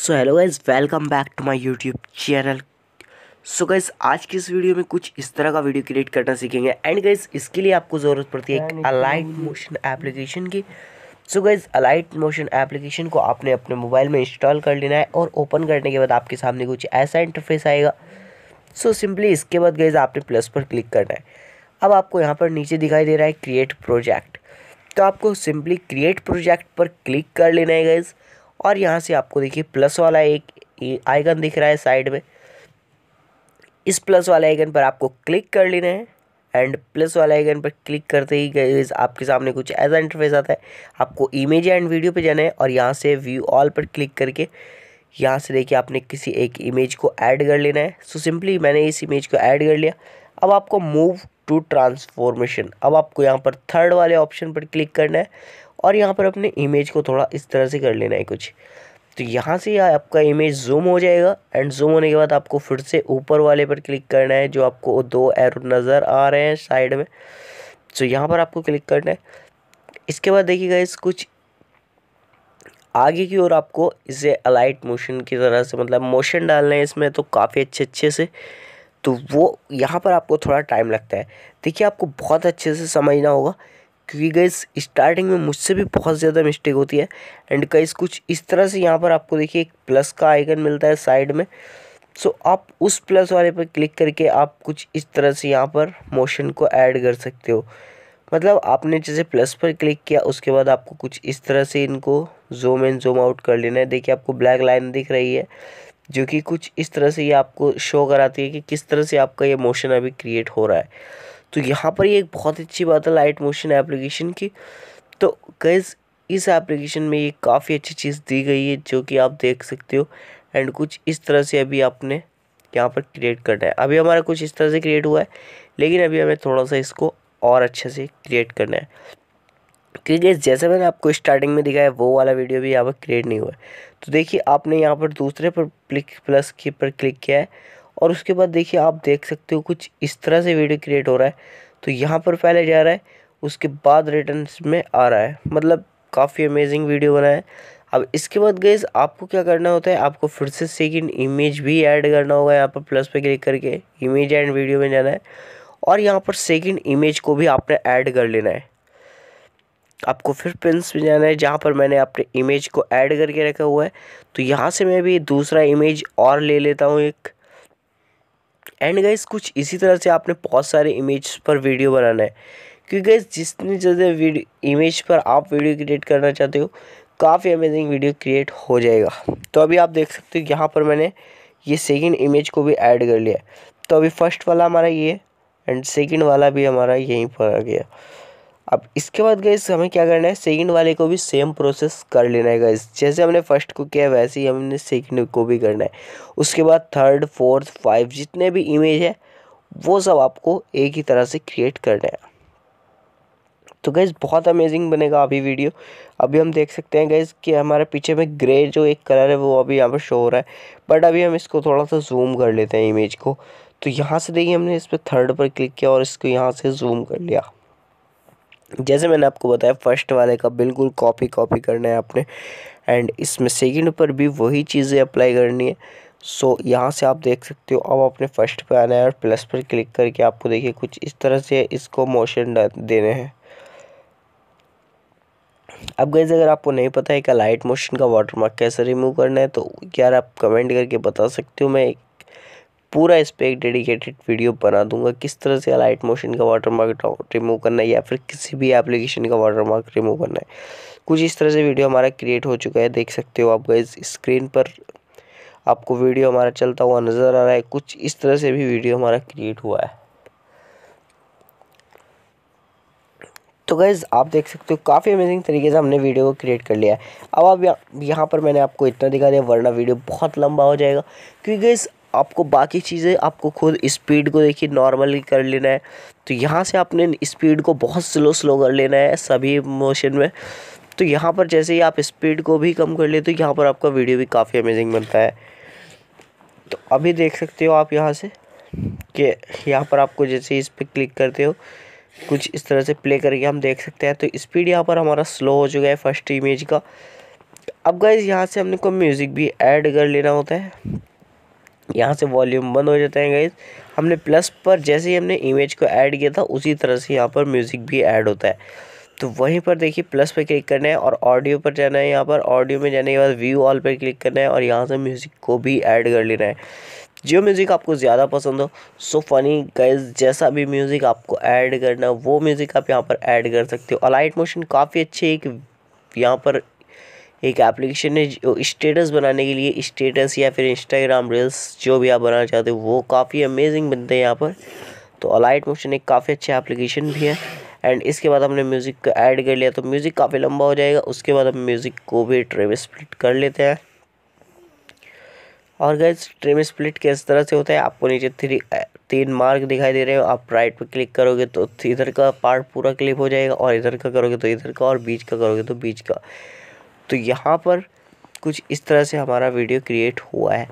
so hello guys welcome back to my YouTube channel so guys आज की इस video में कुछ इस तरह का वीडियो क्रिएट करना सीखेंगे एंड गाइज़ इसके लिए आपको ज़रूरत पड़ती है एक अलाइट मोशन एप्लीकेशन की so guys Alight motion application को आपने अपने मोबाइल में इंस्टॉल कर लेना है और ओपन करने के बाद आपके सामने कुछ ऐसा इंटरफेस आएगा सो so, सिंपली इसके बाद गाइज़ आपने प्लस पर क्लिक करना है अब आपको यहाँ पर नीचे दिखाई दे रहा है क्रिएट प्रोजेक्ट तो आपको सिंपली क्रिएट प्रोजेक्ट पर क्लिक कर लेना है गाइज़ और यहाँ से आपको देखिए प्लस वाला एक आइकन दिख रहा है साइड में इस प्लस वाले आइकन पर आपको क्लिक कर लेना है एंड प्लस वाले आइकन पर क्लिक करते ही गाइस आपके सामने कुछ ऐसा इंटरफेस आता है आपको इमेज एंड वीडियो पे जाना है और यहाँ से व्यू ऑल पर क्लिक करके यहाँ से देखिए आपने किसी एक इमेज को ऐड कर लेना है सो so, सिंपली मैंने इस इमेज को ऐड कर लिया अब आपको मूव टू ट्रांसफॉर्मेशन अब आपको यहाँ पर थर्ड वाले ऑप्शन पर क्लिक करना है और यहाँ पर अपने इमेज को थोड़ा इस तरह से कर लेना है कुछ तो यहाँ से आपका इमेज जूम हो जाएगा एंड जूम होने के बाद आपको फिर से ऊपर वाले पर क्लिक करना है जो आपको दो एरो नज़र आ रहे हैं साइड में तो यहाँ पर आपको क्लिक करना है इसके बाद देखिएगा इस कुछ आगे की ओर आपको इसे अलाइट मोशन की तरह से मतलब मोशन डालना है इसमें तो काफ़ी अच्छे अच्छे से तो वो यहाँ पर आपको थोड़ा टाइम लगता है देखिए आपको बहुत अच्छे से समझना होगा क्योंकि गैस स्टार्टिंग में मुझसे भी बहुत ज़्यादा मिस्टेक होती है एंड गैस कुछ इस तरह से यहाँ पर आपको देखिए एक प्लस का आइकन मिलता है साइड में सो so, आप उस प्लस वाले पर क्लिक करके आप कुछ इस तरह से यहाँ पर मोशन को ऐड कर सकते हो मतलब आपने जैसे प्लस पर क्लिक किया उसके बाद आपको कुछ इस तरह से इनको जूम इन जूम आउट कर लेना है देखिए आपको ब्लैक लाइन दिख रही है जो कि कुछ इस तरह से ये आपको शो कराती है कि किस तरह से आपका ये मोशन अभी क्रिएट हो रहा है तो यहाँ पर ये एक बहुत अच्छी बात है लाइट मोशन एप्लीकेशन की तो गैस इस एप्लीकेशन में ये काफ़ी अच्छी चीज़ दी गई है जो कि आप देख सकते हो एंड कुछ इस तरह से अभी आपने यहाँ पर क्रिएट करना है अभी हमारा कुछ इस तरह से क्रिएट हुआ है लेकिन अभी हमें थोड़ा सा इसको और अच्छे से क्रिएट करना है क्योंकि जैसे मैंने आपको स्टार्टिंग में दिखाया वो वाला वीडियो भी यहाँ पर क्रिएट नहीं हुआ है तो देखिए आपने यहाँ पर दूसरे पर क्लिक प्लस के पर क्लिक किया है और उसके बाद देखिए आप देख सकते हो कुछ इस तरह से वीडियो क्रिएट हो रहा है तो यहाँ पर पहले जा रहा है उसके बाद रिटर्न में आ रहा है मतलब काफ़ी अमेजिंग वीडियो बना है अब इसके बाद गैस आपको क्या करना होता है आपको फिर से सेकंड इमेज भी ऐड करना होगा यहाँ पर प्लस पे क्लिक करके इमेज एंड वीडियो में जाना है और यहाँ पर सेकंड इमेज को भी आपने ऐड कर लेना है आपको फिर पिंस में जाना है जहाँ पर मैंने अपने इमेज को ऐड करके रखा हुआ है तो यहाँ से मैं भी दूसरा इमेज और ले लेता हूँ एक एंड गाइज कुछ इसी तरह से आपने बहुत सारे इमेज पर वीडियो बनाना है क्योंकि गाइज जितनी ज़्यादा वीडियो इमेज पर आप वीडियो क्रिएट करना चाहते हो काफ़ी अमेजिंग वीडियो क्रिएट हो जाएगा तो अभी आप देख सकते हो यहाँ पर मैंने ये सेकेंड इमेज को भी ऐड कर लिया तो अभी फर्स्ट वाला हमारा ये एंड सेकेंड वाला भी हमारा यहीं पर आ गया अब इसके बाद गैस हमें क्या करना है सेकंड वाले को भी सेम प्रोसेस कर लेना है गैस जैसे हमने फर्स्ट को किया वैसे ही हमने सेकंड को भी करना है उसके बाद थर्ड फोर्थ फाइव जितने भी इमेज है वो सब आपको एक ही तरह से क्रिएट करना है तो गैस बहुत अमेजिंग बनेगा अभी वीडियो अभी हम देख सकते हैं गैस कि हमारे पीछे में ग्रे जो एक कलर है वो अभी यहाँ पर शो हो रहा है बट अभी हम इसको थोड़ा सा जूम कर लेते हैं इमेज को तो यहाँ से देखिए हमने इस पर थर्ड पर क्लिक किया और इसको यहाँ से जूम कर लिया जैसे मैंने आपको बताया फर्स्ट वाले का बिल्कुल कॉपी कॉपी करना है आपने एंड इसमें सेकंड पर भी वही चीज़ें अप्लाई करनी है सो so, यहाँ से आप देख सकते हो अब आपने फर्स्ट पर आना है और प्लस पर क्लिक करके आपको देखिए कुछ इस तरह से इसको मोशन देने हैं अब गैज़ अगर आपको नहीं पता है कि लाइट मोशन का वाटरमार्क कैसे रिमूव करना है तो यार आप कमेंट करके बता सकते हो मैं पूरा इस पर एक डेडिकेटेड वीडियो बना दूंगा किस तरह से लाइट मोशन का वाटर मार्क रिमूव करना है या फिर किसी भी एप्लीकेशन का वाटर मार्क रिमूव करना है कुछ इस तरह से वीडियो हमारा क्रिएट हो चुका है देख सकते हो आप गाइज स्क्रीन पर आपको वीडियो हमारा चलता हुआ नज़र आ रहा है कुछ इस तरह से भी वीडियो हमारा क्रिएट हुआ है तो गैज़ आप देख सकते हो काफ़ी अमेजिंग तरीके से हमने वीडियो को क्रिएट कर लिया है अब आप यहाँ पर मैंने आपको इतना दिखा दिया वरना वीडियो बहुत लंबा हो जाएगा क्योंकि गैस आपको बाकी चीज़ें आपको खुद स्पीड को देखिए नॉर्मली कर लेना है तो यहाँ से आपने स्पीड को बहुत स्लो स्लो कर लेना है सभी मोशन में तो यहाँ पर जैसे ही आप स्पीड को भी कम कर ले तो यहाँ पर आपका वीडियो भी काफ़ी अमेजिंग बनता है तो अभी देख सकते हो आप यहाँ से कि यहाँ पर आपको जैसे इस पर क्लिक करते हो कुछ इस तरह से प्ले करके हम देख सकते हैं तो स्पीड यहाँ पर हमारा स्लो हो चुका है फर्स्ट इमेज का अब गाइज यहाँ से हमने को म्यूज़िक भी ऐड कर लेना होता है यहाँ से वॉल्यूम बंद हो जाते हैं गाइज हमने प्लस पर जैसे ही हमने इमेज को ऐड किया था उसी तरह से यहाँ पर म्यूज़िक भी ऐड होता है तो वहीं पर देखिए प्लस पर क्लिक करना है और ऑडियो पर जाना है यहाँ पर ऑडियो में जाने के बाद व्यू ऑल पर क्लिक करना है और यहाँ से म्यूज़िक को भी ऐड कर लेना है जो म्यूज़िक आपको ज़्यादा पसंद हो सो फनी गाइज जैसा भी म्यूज़िक आपको ऐड करना वो म्यूज़िक आप यहाँ पर ऐड कर सकते हो अलाइट मोशन काफ़ी अच्छी एक यहाँ पर एक एप्लीकेशन है स्टेटस बनाने के लिए स्टेटस या फिर इंस्टाग्राम रील्स जो भी आप बनाना चाहते हो वो काफ़ी अमेजिंग बनते हैं यहाँ पर तो अलाइट मोशन एक काफ़ी अच्छा एप्लीकेशन भी है एंड इसके बाद हमने म्यूज़िक को ऐड कर लिया तो म्यूज़िक काफ़ी लंबा हो जाएगा उसके बाद हम म्यूज़िक को भी ट्रेम स्प्लिट कर लेते हैं और गैस ट्रेम स्प्लिट किस तरह से होता है आपको नीचे थ्री तीन मार्क दिखाई दे रहे हो आप राइट पर क्लिक करोगे तो इधर का पार्ट पूरा क्लिप हो जाएगा और इधर का करोगे तो इधर का और बीच का करोगे तो बीच का तो यहाँ पर कुछ इस तरह से हमारा वीडियो क्रिएट हुआ है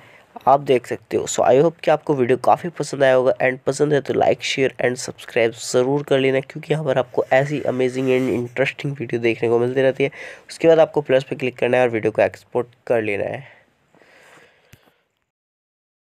आप देख सकते हो सो आई होप कि आपको वीडियो काफ़ी पसंद आया होगा एंड पसंद है तो लाइक शेयर एंड सब्सक्राइब ज़रूर कर लेना क्योंकि यहाँ पर आपको ऐसी अमेजिंग एंड इंटरेस्टिंग वीडियो देखने को मिलती रहती है उसके बाद आपको प्लस पे क्लिक करना है और वीडियो को एक्सपोर्ट कर लेना है